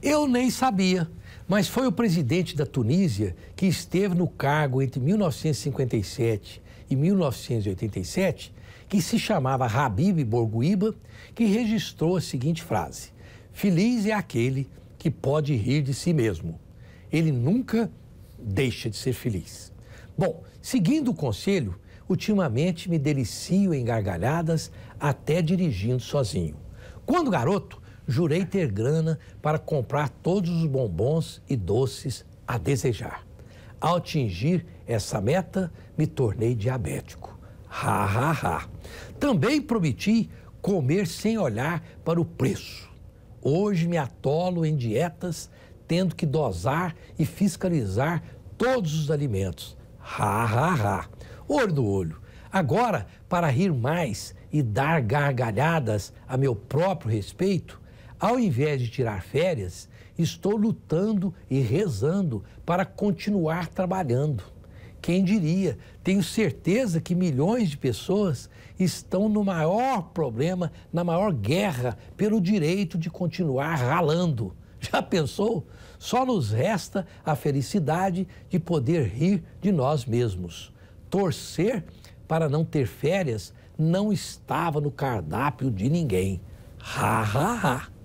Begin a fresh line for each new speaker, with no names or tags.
Eu nem sabia, mas foi o presidente da Tunísia que esteve no cargo entre 1957 e 1987, que se chamava Habib Bourguiba, que registrou a seguinte frase: Feliz é aquele que pode rir de si mesmo. Ele nunca deixa de ser feliz. Bom, seguindo o conselho, ultimamente me delicio em gargalhadas até dirigindo sozinho. Quando garoto, jurei ter grana para comprar todos os bombons e doces a desejar. Ao atingir essa meta, me tornei diabético. Ha, ha, ha. Também prometi comer sem olhar para o preço. Hoje me atolo em dietas, tendo que dosar e fiscalizar todos os alimentos. Ha, ha, ha. Olho no olho. Agora, para rir mais e dar gargalhadas a meu próprio respeito, ao invés de tirar férias, estou lutando e rezando para continuar trabalhando. Quem diria? Tenho certeza que milhões de pessoas estão no maior problema, na maior guerra pelo direito de continuar ralando. Já pensou? Só nos resta a felicidade de poder rir de nós mesmos. Torcer para não ter férias não estava no cardápio de ninguém. Ha, ha, ha.